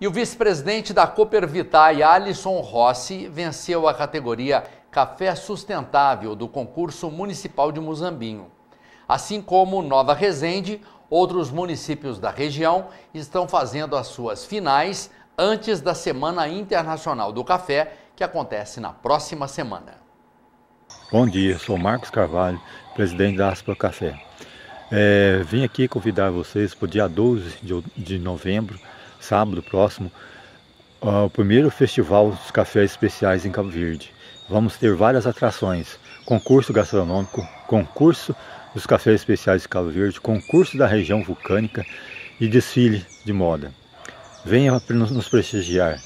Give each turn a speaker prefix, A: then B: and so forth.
A: E o vice-presidente da Cooper Vitae, Alisson Rossi, venceu a categoria Café Sustentável do concurso municipal de Muzambinho. Assim como Nova Resende, outros municípios da região estão fazendo as suas finais antes da Semana Internacional do Café, que acontece na próxima semana.
B: Bom dia, sou Marcos Carvalho, presidente da Aspa Café. É, vim aqui convidar vocês para o dia 12 de, de novembro sábado próximo, o primeiro festival dos cafés especiais em Cabo Verde. Vamos ter várias atrações: concurso gastronômico, concurso dos cafés especiais de Cabo Verde, concurso da região vulcânica e desfile de moda. Venha nos prestigiar.